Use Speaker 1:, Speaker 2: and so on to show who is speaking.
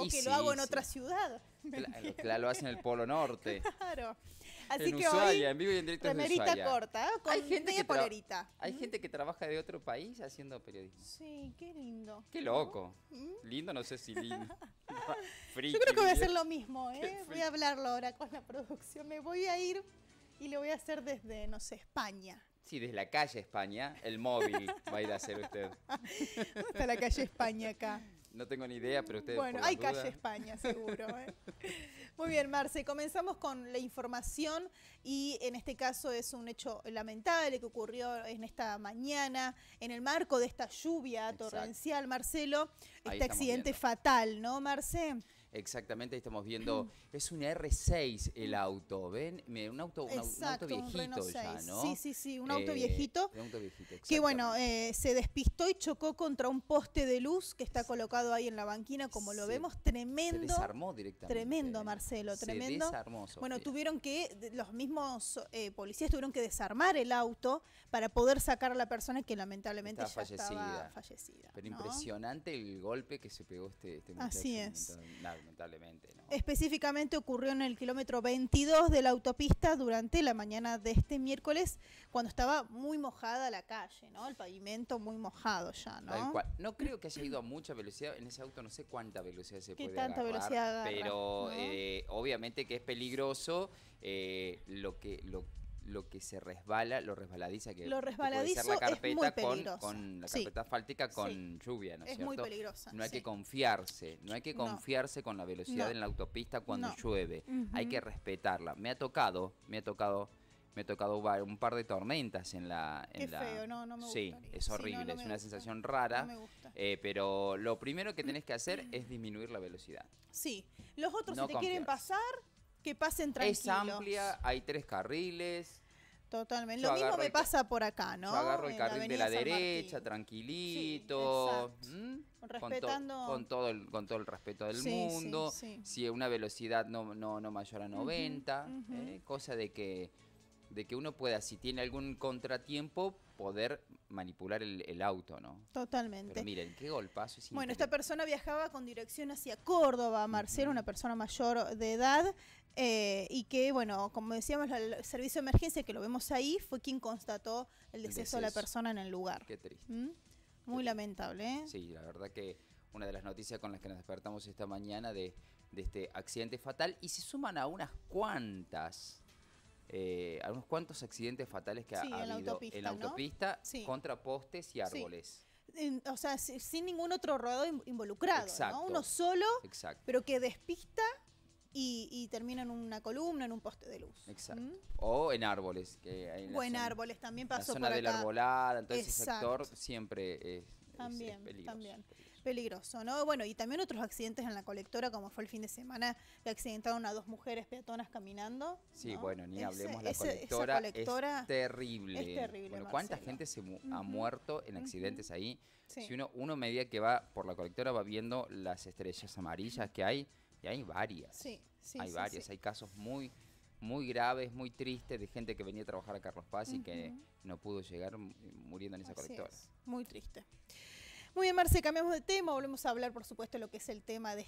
Speaker 1: o que lo hago en otra ciudad. Claro,
Speaker 2: lo hacen en el Polo Norte.
Speaker 1: Claro. Así en que hoy, en vivo y en directo remerita en corta, ¿eh? con hay gente polerita. Hay mm. gente que trabaja
Speaker 2: de otro país haciendo periodismo.
Speaker 1: Sí, qué lindo. Qué loco. ¿Mm?
Speaker 2: Lindo, no sé si lindo. Yo creo que voy a hacer lo
Speaker 1: mismo, ¿eh? Voy a hablarlo ahora con la producción. Me voy a ir y lo voy a hacer desde, no sé, España.
Speaker 2: Sí, desde la calle España, el móvil va a ir a hacer usted.
Speaker 1: Hasta la calle España acá?
Speaker 2: No tengo ni idea, pero ustedes. Bueno, hay calle España, seguro. ¿eh?
Speaker 1: Muy bien, Marce, comenzamos con la información y en este caso es un hecho lamentable que ocurrió en esta mañana, en el marco de esta lluvia torrencial, Marcelo. Este accidente fatal, ¿no, Marce?
Speaker 2: Exactamente, estamos viendo. Mm. Es un R6 el auto, ¿ven? Un auto, viejito ya, ¿no? Sí, sí, sí, un auto eh, viejito. Un Que
Speaker 1: bueno, eh, se despistó y chocó contra un poste de luz que está colocado ahí en la banquina, como lo vemos, tremendo. Se desarmó Tremendo, Marcelo, tremendo. bueno, tuvieron que, los mismos eh, policías tuvieron que desarmar el auto para poder sacar a la persona que lamentablemente ya estaba fallecida. Pero
Speaker 2: impresionante el golpe que se pegó este, este Así es.
Speaker 1: Específicamente ocurrió en el kilómetro 22 de la autopista durante la mañana de este miércoles, cuando estaba muy mojada la calle, ¿no? El pavimento muy mojado ya, ¿no?
Speaker 2: No creo que haya ido a mucha velocidad. En ese auto no sé cuánta velocidad se puede Pero eh, obviamente que es peligroso eh, lo que... Lo, lo que se resbala, lo resbaladiza que, lo puede ser la carpeta con, la carpeta con lluvia, ¿no es, es muy peligrosa. No hay que confiarse, no hay que confiarse con la velocidad en la autopista cuando llueve. Hay que respetarla. Me ha tocado, me ha tocado me ha tocado un par de tormentas en la... En feo, no, Sí, es horrible, es una sensación rara. Eh, pero lo primero que tenés que hacer es disminuir la velocidad.
Speaker 1: Sí, los otros si te quieren pasar, pasen tranquilos. Es amplia,
Speaker 2: hay tres carriles.
Speaker 1: Totalmente. Lo mismo me pasa por acá, ¿no? agarro el carril de la derecha,
Speaker 2: tranquilito. ¿Mm?
Speaker 1: Respetando. Con,
Speaker 2: todo el, con todo el respeto del mundo. Sí, si una velocidad no, no, no mayor a 90. ¿eh? cosa de que de que uno pueda, si tiene algún contratiempo, poder manipular el, auto, ¿no?
Speaker 1: Totalmente.
Speaker 2: miren, qué golpazo. Es bueno, esta
Speaker 1: persona viajaba con dirección hacia Córdoba, Marcelo, una persona mayor de edad, eh, y que, bueno, como decíamos, el servicio de emergencia, que lo vemos ahí, fue quien constató el deceso, de la persona en el lugar. Qué triste. ¿Mm? Muy lamentable, ¿eh?
Speaker 2: Sí, la verdad que una de las noticias con las que nos despertamos esta mañana de este accidente fatal, y se suman a unas cuantas eh, algunos cuantos accidentes fatales que ha, habido en la autopista contra postes y árboles.
Speaker 1: O sea, sin ningún otro rodado involucrado, Exacto. Uno solo, pero que despista y, termina en una columna, en un poste de luz. Exacto. ¿Mm?
Speaker 2: O en árboles. Que hay o en árboles,
Speaker 1: también pasó la zona por acá. la
Speaker 2: arbolada, entonces ese sector siempre es,
Speaker 1: también, peligroso, ¿no? Bueno, y también otros accidentes en la colectora, como fue el fin de semana, que accidentaron a dos mujeres peatonas caminando.
Speaker 2: Sí, bueno, ni hablemos, de la colectora, es terrible. Es Bueno, ¿cuánta gente se ha muerto en accidentes ahí? Si uno, uno que va por la colectora va viendo las estrellas amarillas que hay, y hay varias. Sí, sí. Hay varias, hay casos muy muy graves, muy tristes, de gente que venía a trabajar a Carlos Paz y que no pudo llegar mm, muriendo en esa colectora. Es.
Speaker 1: Muy triste. Muy bien, Marce, cambiamos de tema. Volvemos a hablar, por supuesto, de lo que es el tema de